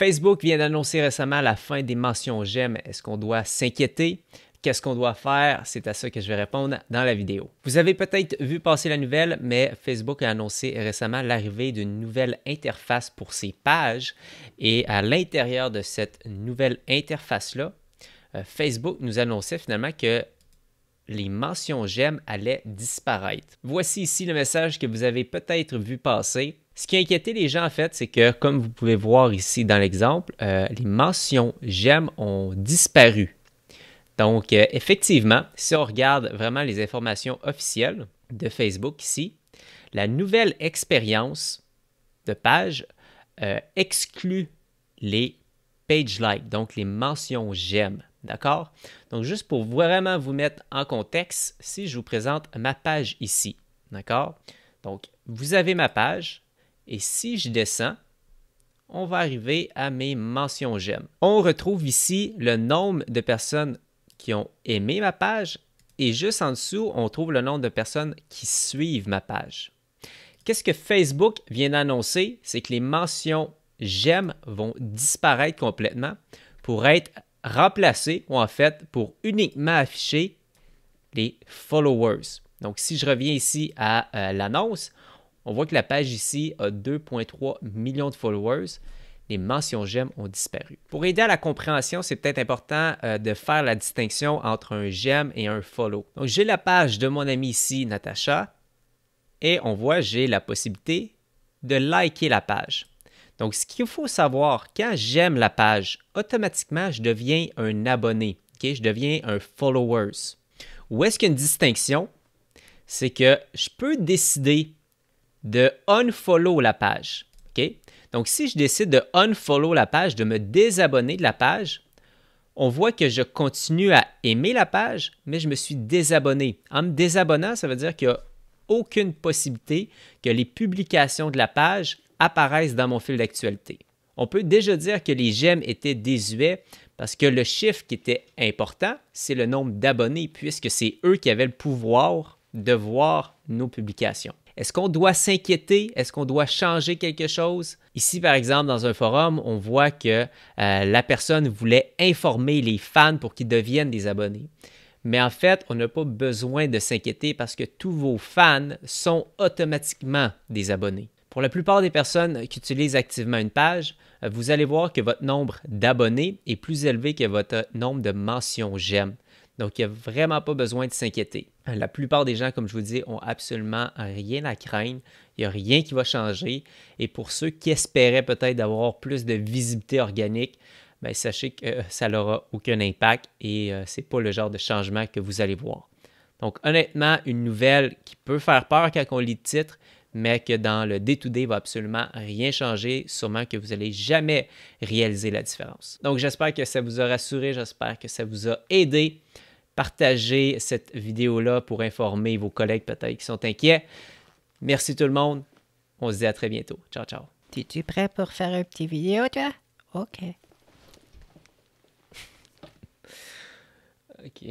Facebook vient d'annoncer récemment la fin des mentions j'aime. Est-ce qu'on doit s'inquiéter? Qu'est-ce qu'on doit faire? C'est à ça que je vais répondre dans la vidéo. Vous avez peut-être vu passer la nouvelle, mais Facebook a annoncé récemment l'arrivée d'une nouvelle interface pour ses pages. Et à l'intérieur de cette nouvelle interface-là, euh, Facebook nous annonçait finalement que les mentions j'aime allaient disparaître. Voici ici le message que vous avez peut-être vu passer. Ce qui a inquiété les gens, en fait, c'est que, comme vous pouvez voir ici dans l'exemple, euh, les mentions j'aime ont disparu. Donc, euh, effectivement, si on regarde vraiment les informations officielles de Facebook ici, la nouvelle expérience de page euh, exclut les page Likes », donc les mentions j'aime. D'accord? Donc, juste pour vraiment vous mettre en contexte, si je vous présente ma page ici, d'accord? Donc, vous avez ma page, et si je descends, on va arriver à mes mentions j'aime. On retrouve ici le nombre de personnes qui ont aimé ma page et juste en dessous, on trouve le nombre de personnes qui suivent ma page. Qu'est-ce que Facebook vient d'annoncer? C'est que les mentions j'aime vont disparaître complètement pour être remplacées ou en fait pour uniquement afficher les followers. Donc si je reviens ici à euh, l'annonce, on voit que la page ici a 2,3 millions de followers. Les mentions j'aime ont disparu. Pour aider à la compréhension, c'est peut-être important euh, de faire la distinction entre un j'aime et un follow. Donc j'ai la page de mon ami ici, Natacha, et on voit j'ai la possibilité de liker la page. Donc ce qu'il faut savoir, quand j'aime la page, automatiquement je deviens un abonné, je deviens un followers. Où est-ce qu'il y a une distinction? C'est que je peux décider de unfollow la page. OK? Donc, si je décide de unfollow la page, de me désabonner de la page, on voit que je continue à aimer la page, mais je me suis désabonné. En me désabonnant, ça veut dire qu'il n'y a aucune possibilité que les publications de la page apparaissent dans mon fil d'actualité. On peut déjà dire que les j'aime étaient désuets parce que le chiffre qui était important, c'est le nombre d'abonnés, puisque c'est eux qui avaient le pouvoir de voir nos publications. Est-ce qu'on doit s'inquiéter? Est-ce qu'on doit changer quelque chose? Ici, par exemple, dans un forum, on voit que euh, la personne voulait informer les fans pour qu'ils deviennent des abonnés. Mais en fait, on n'a pas besoin de s'inquiéter parce que tous vos fans sont automatiquement des abonnés. Pour la plupart des personnes qui utilisent activement une page, euh, vous allez voir que votre nombre d'abonnés est plus élevé que votre euh, nombre de mentions j'aime. Donc, il n'y a vraiment pas besoin de s'inquiéter. La plupart des gens, comme je vous dis, ont absolument rien à craindre. Il n'y a rien qui va changer. Et pour ceux qui espéraient peut-être d'avoir plus de visibilité organique, ben, sachez que euh, ça n'aura aucun impact et euh, ce n'est pas le genre de changement que vous allez voir. Donc, honnêtement, une nouvelle qui peut faire peur quand on lit le titre, mais que dans le day-to-day va absolument rien changer, sûrement que vous n'allez jamais réaliser la différence. Donc j'espère que ça vous a rassuré, j'espère que ça vous a aidé. Partagez cette vidéo-là pour informer vos collègues peut-être qui sont inquiets. Merci tout le monde. On se dit à très bientôt. Ciao, ciao. Es-tu prêt pour faire une petit vidéo, toi? OK. OK.